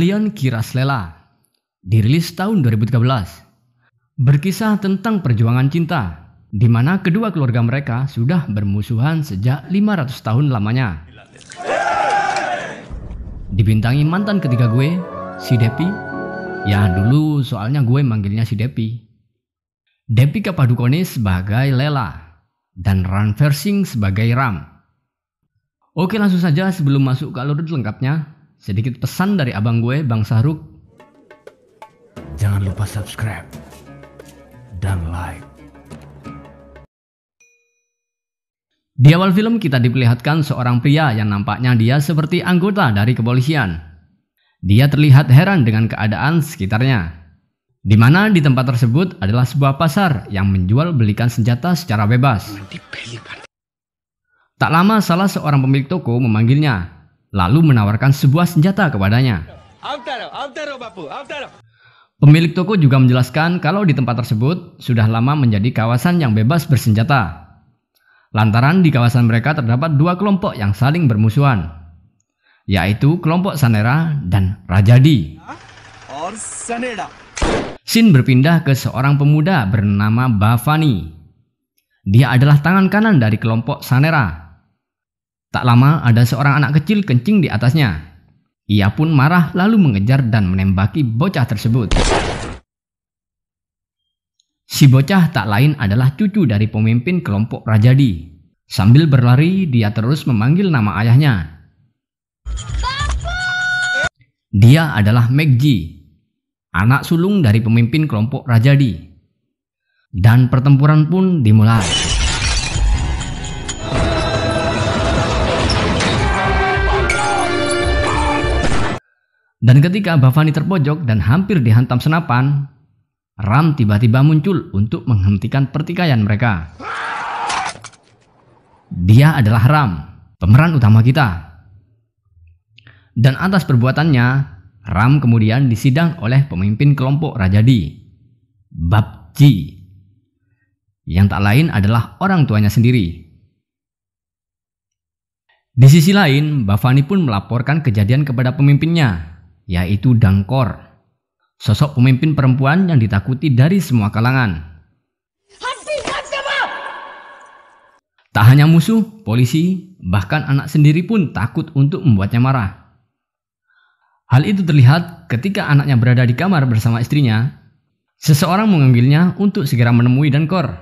Galion Kiras Lela dirilis tahun 2013. Berkisah tentang perjuangan cinta, di mana kedua keluarga mereka sudah bermusuhan sejak 500 tahun lamanya. Dibintangi mantan ketiga gue, si Depi. Ya dulu soalnya gue manggilnya si Depi. Depi Kapadukone sebagai Lela dan Ran Versing sebagai Ram. Oke langsung saja sebelum masuk ke alur lengkapnya, Sedikit pesan dari abang gue, Bang Sahruk. Jangan lupa subscribe dan like. Di awal film kita diperlihatkan seorang pria yang nampaknya dia seperti anggota dari kepolisian. Dia terlihat heran dengan keadaan sekitarnya. Di mana di tempat tersebut adalah sebuah pasar yang menjual belikan senjata secara bebas. Tak lama salah seorang pemilik toko memanggilnya lalu menawarkan sebuah senjata kepadanya. Pemilik toko juga menjelaskan kalau di tempat tersebut sudah lama menjadi kawasan yang bebas bersenjata. Lantaran di kawasan mereka terdapat dua kelompok yang saling bermusuhan, yaitu kelompok Sanera dan Rajadi. Sin berpindah ke seorang pemuda bernama Bavani. Dia adalah tangan kanan dari kelompok Sanera Tak lama ada seorang anak kecil kencing di atasnya. Ia pun marah lalu mengejar dan menembaki bocah tersebut. Si bocah tak lain adalah cucu dari pemimpin kelompok Rajadi. Sambil berlari, dia terus memanggil nama ayahnya. Dia adalah Megji, anak sulung dari pemimpin kelompok Rajadi. Dan pertempuran pun dimulai. Dan ketika Bafani terpojok dan hampir dihantam senapan, Ram tiba-tiba muncul untuk menghentikan pertikaian mereka. Dia adalah Ram, pemeran utama kita. Dan atas perbuatannya, Ram kemudian disidang oleh pemimpin kelompok Rajadi, Babji, yang tak lain adalah orang tuanya sendiri. Di sisi lain, Bafani pun melaporkan kejadian kepada pemimpinnya, yaitu Dangkor, sosok pemimpin perempuan yang ditakuti dari semua kalangan. Tak hanya musuh, polisi, bahkan anak sendiri pun takut untuk membuatnya marah. Hal itu terlihat ketika anaknya berada di kamar bersama istrinya. Seseorang mengambilnya untuk segera menemui Dankor.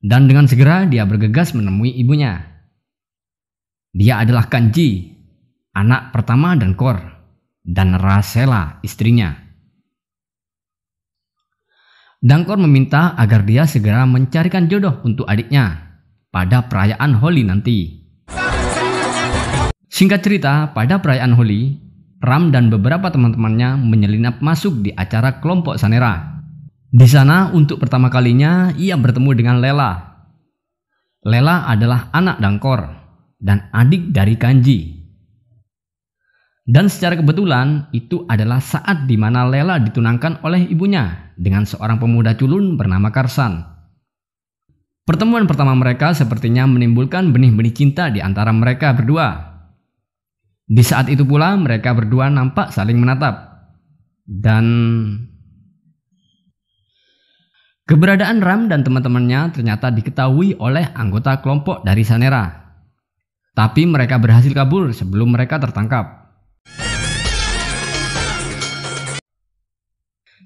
Dan dengan segera dia bergegas menemui ibunya. Dia adalah Kanji, anak pertama Dankor dan Rasela istrinya. Dangkor meminta agar dia segera mencarikan jodoh untuk adiknya pada perayaan Holi nanti. Singkat cerita, pada perayaan Holi, Ram dan beberapa teman-temannya menyelinap masuk di acara kelompok Sanera. Di sana untuk pertama kalinya ia bertemu dengan Lela. Lela adalah anak Dangkor dan adik dari Kanji, dan secara kebetulan itu adalah saat di mana Lela ditunangkan oleh ibunya dengan seorang pemuda culun bernama Karsan. Pertemuan pertama mereka sepertinya menimbulkan benih-benih cinta di antara mereka berdua. Di saat itu pula mereka berdua nampak saling menatap. Dan keberadaan Ram dan teman-temannya ternyata diketahui oleh anggota kelompok dari Sanera. Tapi mereka berhasil kabur sebelum mereka tertangkap.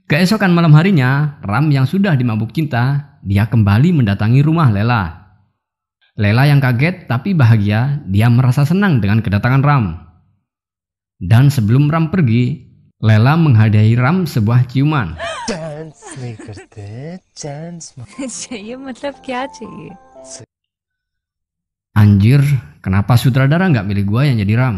Keesokan malam harinya, Ram yang sudah dimabuk cinta, dia kembali mendatangi rumah Lela. Lela yang kaget tapi bahagia, dia merasa senang dengan kedatangan Ram. Dan sebelum Ram pergi, Lela menghadiahi Ram sebuah ciuman. Ya, Anjir, kenapa sutradara nggak milih gua yang jadi Ram?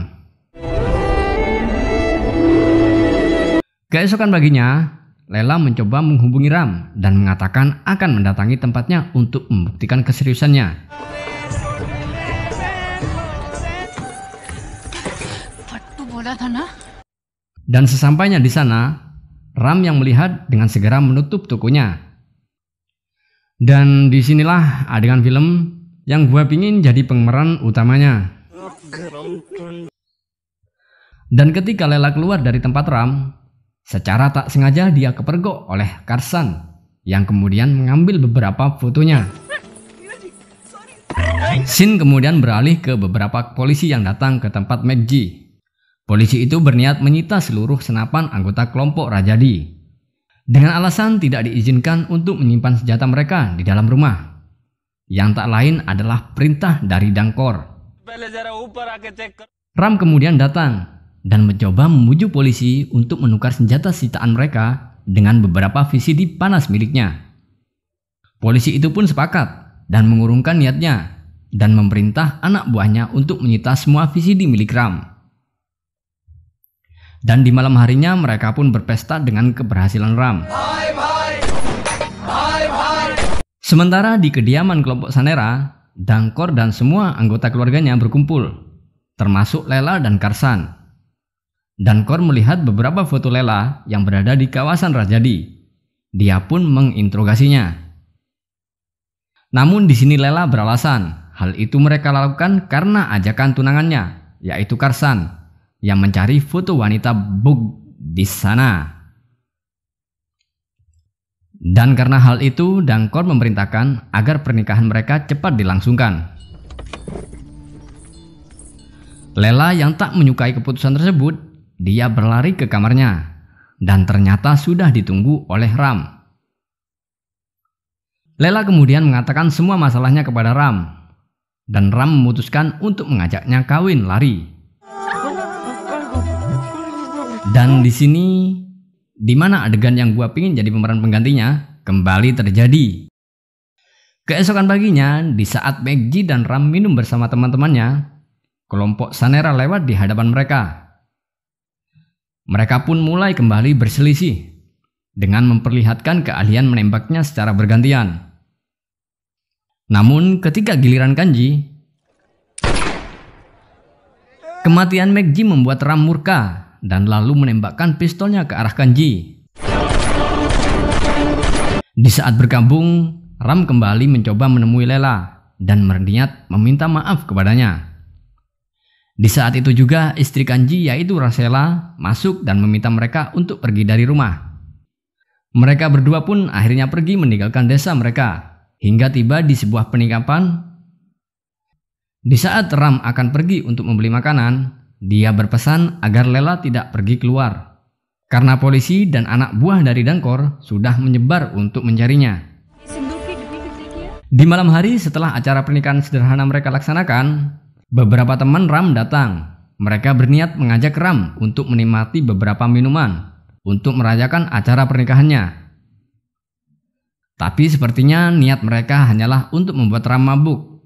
Keesokan paginya, Lela mencoba menghubungi Ram dan mengatakan akan mendatangi tempatnya untuk membuktikan keseriusannya. Dan sesampainya di sana, Ram yang melihat dengan segera menutup tokonya. Dan disinilah adegan film yang gua pingin jadi pemeran utamanya. Dan ketika Lela keluar dari tempat Ram, Secara tak sengaja dia kepergok oleh Karsan yang kemudian mengambil beberapa fotonya. Shin kemudian beralih ke beberapa polisi yang datang ke tempat Meggy. Polisi itu berniat menyita seluruh senapan anggota kelompok Rajadi dengan alasan tidak diizinkan untuk menyimpan senjata mereka di dalam rumah. Yang tak lain adalah perintah dari Dangkor. Ram kemudian datang dan mencoba memuju polisi untuk menukar senjata sitaan mereka dengan beberapa VCD panas miliknya. Polisi itu pun sepakat dan mengurungkan niatnya dan memerintah anak buahnya untuk menyita semua VCD milik Ram. Dan di malam harinya mereka pun berpesta dengan keberhasilan Ram. Sementara di kediaman kelompok Sanera, Dangkor dan semua anggota keluarganya berkumpul, termasuk Lela dan Karsan dan Kor melihat beberapa foto Lela yang berada di kawasan Rajadi. Dia pun menginterogasinya. Namun di sini Lela beralasan hal itu mereka lakukan karena ajakan tunangannya, yaitu Karsan, yang mencari foto wanita Bug di sana. Dan karena hal itu, Dangkor memerintahkan agar pernikahan mereka cepat dilangsungkan. Lela yang tak menyukai keputusan tersebut dia berlari ke kamarnya dan ternyata sudah ditunggu oleh Ram. Lela kemudian mengatakan semua masalahnya kepada Ram dan Ram memutuskan untuk mengajaknya kawin lari. Dan di sini di mana adegan yang gua pingin jadi pemeran penggantinya kembali terjadi. Keesokan paginya, di saat Maggie dan Ram minum bersama teman-temannya, kelompok Sanera lewat di hadapan mereka. Mereka pun mulai kembali berselisih dengan memperlihatkan keahlian menembaknya secara bergantian. Namun ketika giliran Kanji, kematian Megji membuat Ram murka dan lalu menembakkan pistolnya ke arah Kanji. Di saat berkabung, Ram kembali mencoba menemui Lela dan berniat meminta maaf kepadanya. Di saat itu juga istri Kanji yaitu Rasela masuk dan meminta mereka untuk pergi dari rumah. Mereka berdua pun akhirnya pergi meninggalkan desa mereka hingga tiba di sebuah peningkapan. Di saat Ram akan pergi untuk membeli makanan, dia berpesan agar Lela tidak pergi keluar karena polisi dan anak buah dari Dangkor sudah menyebar untuk mencarinya. Ya? Di malam hari setelah acara pernikahan sederhana mereka laksanakan, Beberapa teman Ram datang. Mereka berniat mengajak Ram untuk menikmati beberapa minuman untuk merayakan acara pernikahannya. Tapi sepertinya niat mereka hanyalah untuk membuat Ram mabuk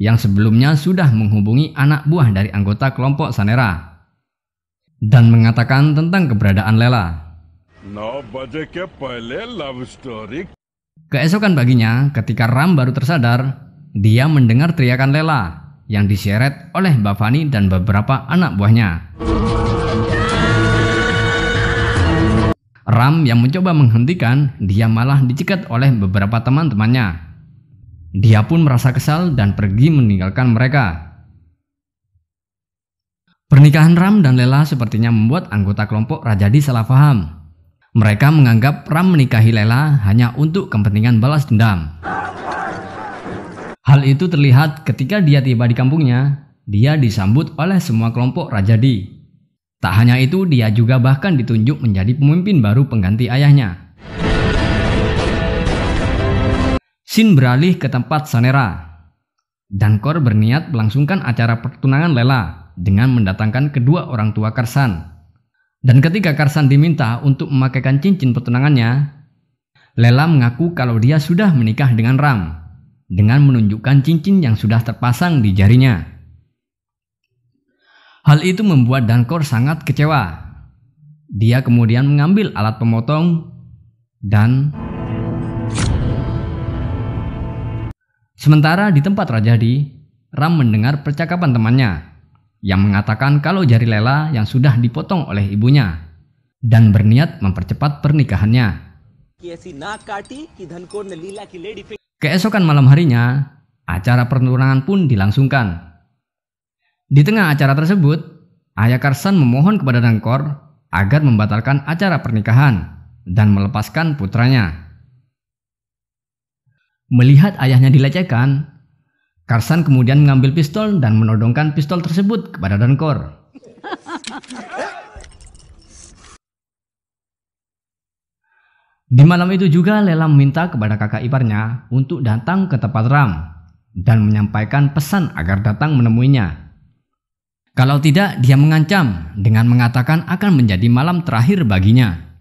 yang sebelumnya sudah menghubungi anak buah dari anggota kelompok Sanera dan mengatakan tentang keberadaan Lela. Keesokan paginya, ketika Ram baru tersadar, dia mendengar teriakan Lela yang diseret oleh Mbak Fani dan beberapa anak buahnya. Ram yang mencoba menghentikan, dia malah dicikat oleh beberapa teman-temannya. Dia pun merasa kesal dan pergi meninggalkan mereka. Pernikahan Ram dan Lela sepertinya membuat anggota kelompok Rajadi salah paham. Mereka menganggap Ram menikahi Lela hanya untuk kepentingan balas dendam. Hal itu terlihat ketika dia tiba di kampungnya, dia disambut oleh semua kelompok raja di. Tak hanya itu, dia juga bahkan ditunjuk menjadi pemimpin baru pengganti ayahnya. Sin beralih ke tempat Sanera. Dankor berniat melangsungkan acara pertunangan Lela dengan mendatangkan kedua orang tua Karsan. Dan ketika Karsan diminta untuk memakaikan cincin pertunangannya, Lela mengaku kalau dia sudah menikah dengan Ram dengan menunjukkan cincin yang sudah terpasang di jarinya. Hal itu membuat Dankor sangat kecewa. Dia kemudian mengambil alat pemotong dan Sementara di tempat Raja Di, Ram mendengar percakapan temannya yang mengatakan kalau jari Lela yang sudah dipotong oleh ibunya dan berniat mempercepat pernikahannya. Keesokan malam harinya, acara pertunangan pun dilangsungkan. Di tengah acara tersebut, Ayah Karsan memohon kepada Dangkor agar membatalkan acara pernikahan dan melepaskan putranya. Melihat ayahnya dilecehkan, Karsan kemudian mengambil pistol dan menodongkan pistol tersebut kepada Dangkor. Di malam itu juga Lela meminta kepada kakak iparnya untuk datang ke tempat Ram dan menyampaikan pesan agar datang menemuinya. Kalau tidak, dia mengancam dengan mengatakan akan menjadi malam terakhir baginya.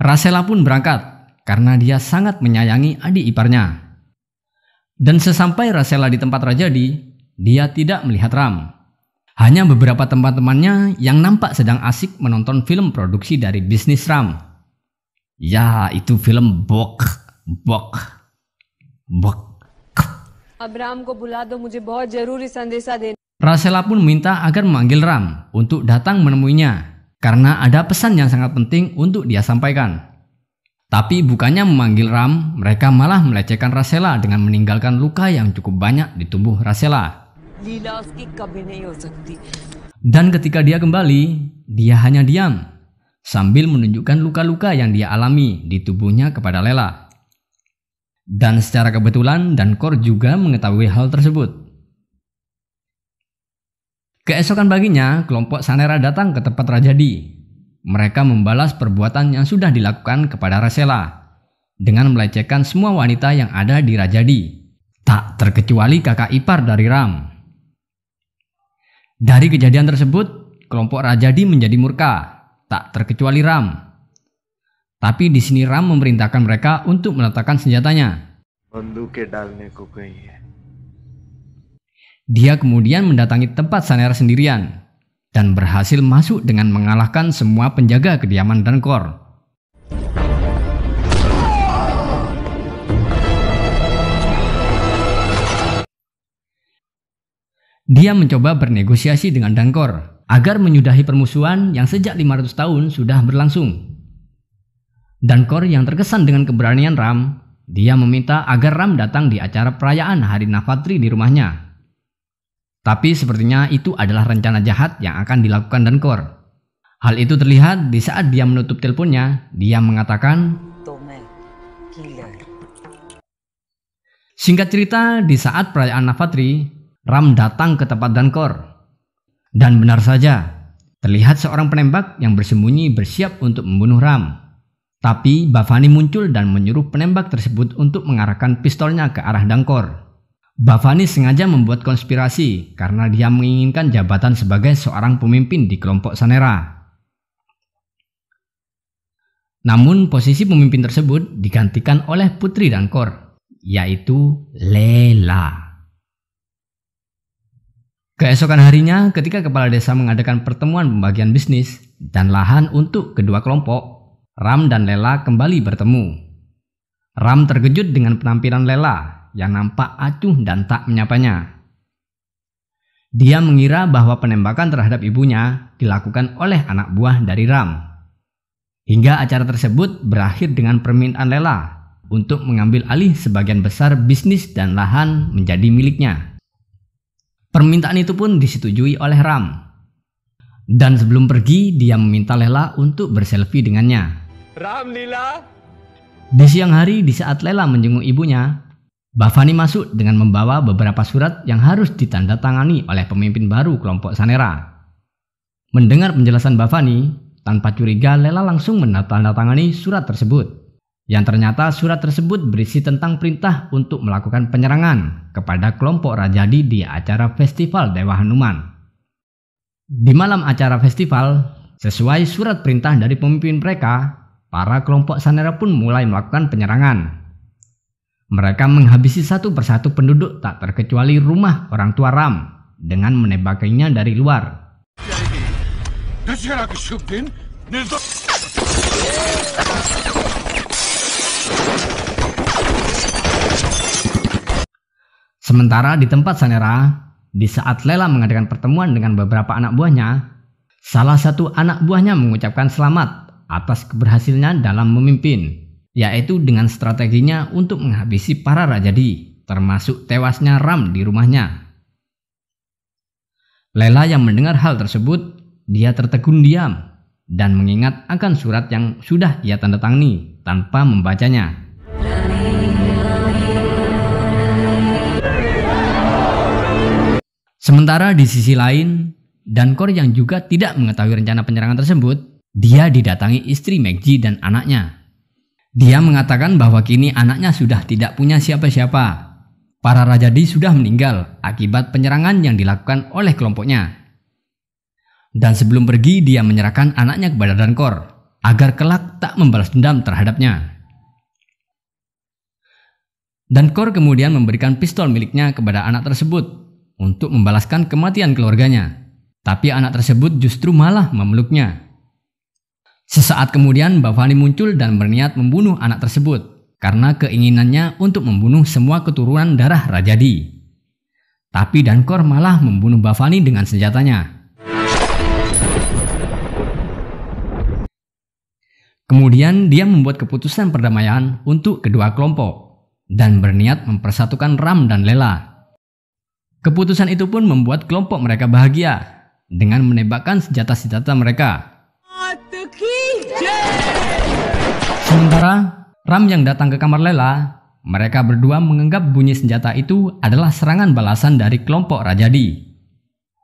Rasela pun berangkat karena dia sangat menyayangi adik iparnya. Dan sesampai Rasela di tempat Rajadi, dia tidak melihat Ram. Hanya beberapa teman-temannya yang nampak sedang asik menonton film produksi dari bisnis Ram. Ya, itu film Bok. Bok. Bok. Abraham ko bula do, mujhe bahut zaruri sandesa dena. Rasela pun minta agar memanggil Ram untuk datang menemuinya karena ada pesan yang sangat penting untuk dia sampaikan. Tapi bukannya memanggil Ram, mereka malah melecehkan Rasela dengan meninggalkan luka yang cukup banyak di tubuh Rasela. Dan ketika dia kembali, dia hanya diam sambil menunjukkan luka-luka yang dia alami di tubuhnya kepada Lela. Dan secara kebetulan Dankor juga mengetahui hal tersebut. Keesokan paginya, kelompok Sanera datang ke tempat Raja Di. Mereka membalas perbuatan yang sudah dilakukan kepada Rasela dengan melecehkan semua wanita yang ada di Raja Di, tak terkecuali kakak ipar dari Ram. Dari kejadian tersebut, kelompok Raja Di menjadi murka tak terkecuali Ram. Tapi di sini Ram memerintahkan mereka untuk meletakkan senjatanya. Dia kemudian mendatangi tempat Sanera sendirian dan berhasil masuk dengan mengalahkan semua penjaga kediaman dan kor. Dia mencoba bernegosiasi dengan Dankor, agar menyudahi permusuhan yang sejak 500 tahun sudah berlangsung. Dan Dankor yang terkesan dengan keberanian Ram, dia meminta agar Ram datang di acara perayaan Hari Nafatri di rumahnya. Tapi sepertinya itu adalah rencana jahat yang akan dilakukan dan Dankor. Hal itu terlihat di saat dia menutup teleponnya, dia mengatakan, Singkat cerita, di saat perayaan Nafatri, Ram datang ke tempat Dankor dan benar saja, terlihat seorang penembak yang bersembunyi bersiap untuk membunuh Ram. Tapi Bavani muncul dan menyuruh penembak tersebut untuk mengarahkan pistolnya ke arah Dangkor. Bavani sengaja membuat konspirasi karena dia menginginkan jabatan sebagai seorang pemimpin di kelompok Sanera. Namun posisi pemimpin tersebut digantikan oleh putri Dangkor, yaitu Lela. Keesokan harinya, ketika kepala desa mengadakan pertemuan pembagian bisnis dan lahan untuk kedua kelompok, Ram dan Lela kembali bertemu. Ram terkejut dengan penampilan Lela yang nampak acuh dan tak menyapanya. Dia mengira bahwa penembakan terhadap ibunya dilakukan oleh anak buah dari Ram. Hingga acara tersebut berakhir dengan permintaan Lela untuk mengambil alih sebagian besar bisnis dan lahan menjadi miliknya. Permintaan itu pun disetujui oleh Ram. Dan sebelum pergi, dia meminta Lela untuk berselfie dengannya. Ram Lila. Di siang hari, di saat Lela menjenguk ibunya, Bafani masuk dengan membawa beberapa surat yang harus ditandatangani oleh pemimpin baru kelompok Sanera. Mendengar penjelasan Bafani, tanpa curiga Lela langsung menandatangani surat tersebut yang ternyata surat tersebut berisi tentang perintah untuk melakukan penyerangan kepada kelompok Rajadi di acara festival Dewa Hanuman. Di malam acara festival, sesuai surat perintah dari pemimpin mereka, para kelompok Sanera pun mulai melakukan penyerangan. Mereka menghabisi satu persatu penduduk tak terkecuali rumah orang tua Ram dengan menembakkannya dari luar. Sementara di tempat Sanera, di saat Lela mengadakan pertemuan dengan beberapa anak buahnya, salah satu anak buahnya mengucapkan selamat atas keberhasilannya dalam memimpin, yaitu dengan strateginya untuk menghabisi para raja di, termasuk tewasnya Ram di rumahnya. Lela yang mendengar hal tersebut, dia tertegun diam dan mengingat akan surat yang sudah ia tanda tangani tanpa membacanya. Sementara di sisi lain, Dankor yang juga tidak mengetahui rencana penyerangan tersebut, dia didatangi istri Megji dan anaknya. Dia mengatakan bahwa kini anaknya sudah tidak punya siapa-siapa. Para raja di sudah meninggal akibat penyerangan yang dilakukan oleh kelompoknya. Dan sebelum pergi, dia menyerahkan anaknya kepada Dankor agar kelak tak membalas dendam terhadapnya. Dankor kemudian memberikan pistol miliknya kepada anak tersebut untuk membalaskan kematian keluarganya. Tapi anak tersebut justru malah memeluknya. Sesaat kemudian Bavani muncul dan berniat membunuh anak tersebut karena keinginannya untuk membunuh semua keturunan darah Rajadi. Tapi Dankor malah membunuh Bavani dengan senjatanya. Kemudian dia membuat keputusan perdamaian untuk kedua kelompok dan berniat mempersatukan Ram dan Lela Keputusan itu pun membuat kelompok mereka bahagia dengan menembakkan senjata-senjata mereka. Sementara Ram yang datang ke kamar Lela, mereka berdua menganggap bunyi senjata itu adalah serangan balasan dari kelompok Rajadi.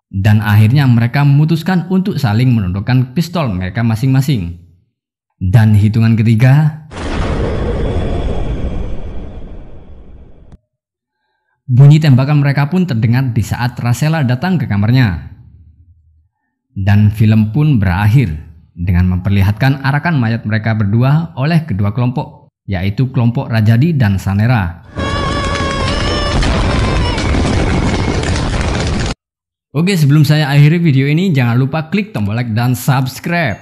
Dan akhirnya mereka memutuskan untuk saling menundukkan pistol mereka masing-masing. Dan hitungan ketiga, Bunyi tembakan mereka pun terdengar di saat Rasela datang ke kamarnya. Dan film pun berakhir dengan memperlihatkan arakan mayat mereka berdua oleh kedua kelompok, yaitu kelompok Rajadi dan Sanera. Oke, sebelum saya akhiri video ini, jangan lupa klik tombol like dan subscribe.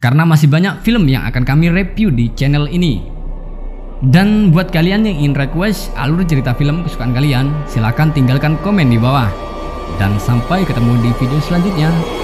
Karena masih banyak film yang akan kami review di channel ini. Dan buat kalian yang ingin request alur cerita film kesukaan kalian, silahkan tinggalkan komen di bawah. Dan sampai ketemu di video selanjutnya.